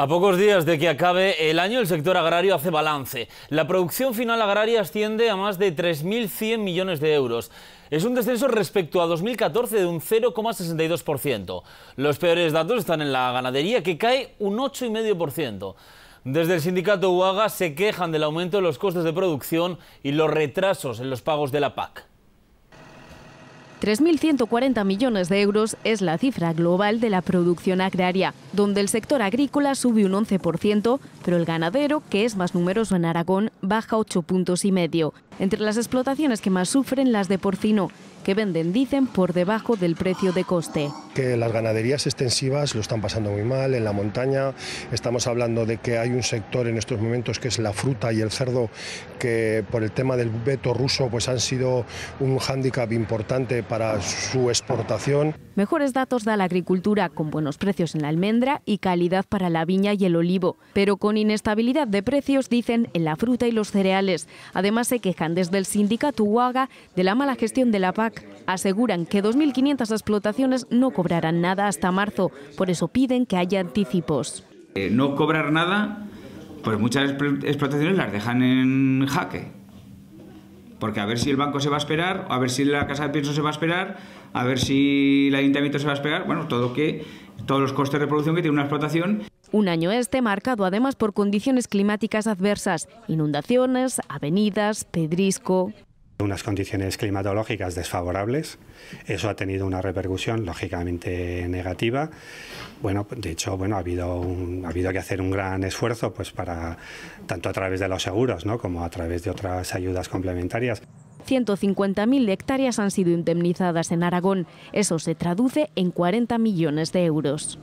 A pocos días de que acabe el año, el sector agrario hace balance. La producción final agraria asciende a más de 3.100 millones de euros. Es un descenso respecto a 2014 de un 0,62%. Los peores datos están en la ganadería, que cae un 8,5%. Desde el sindicato UAGA se quejan del aumento de los costes de producción y los retrasos en los pagos de la PAC. 3.140 millones de euros es la cifra global de la producción agraria, donde el sector agrícola sube un 11%, pero el ganadero, que es más numeroso en Aragón, baja 8 puntos y medio. Entre las explotaciones que más sufren las de porcino, que venden, dicen, por debajo del precio de coste. Que las ganaderías extensivas lo están pasando muy mal, en la montaña estamos hablando de que hay un sector en estos momentos que es la fruta y el cerdo, que por el tema del veto ruso pues han sido un hándicap importante para su exportación. Mejores datos da la agricultura, con buenos precios en la almendra y calidad para la viña y el olivo, pero con inestabilidad de precios, dicen, en la fruta y los cereales. Además se quejan desde el sindicato UAGA de la mala gestión de la PAC. Aseguran que 2.500 explotaciones no cobrarán nada hasta marzo, por eso piden que haya anticipos. Eh, no cobrar nada, pues muchas explotaciones las dejan en jaque. Porque a ver si el banco se va a esperar, a ver si la casa de pienso se va a esperar, a ver si el ayuntamiento se va a esperar, bueno, todo que, todos los costes de producción que tiene una explotación. Un año este marcado además por condiciones climáticas adversas, inundaciones, avenidas, pedrisco unas condiciones climatológicas desfavorables. Eso ha tenido una repercusión lógicamente negativa. Bueno, de hecho, bueno, ha habido ha habido que hacer un gran esfuerzo pues para tanto a través de los seguros, como a través de otras ayudas complementarias. 150.000 hectáreas han sido indemnizadas en Aragón. Eso se traduce en 40 millones de euros.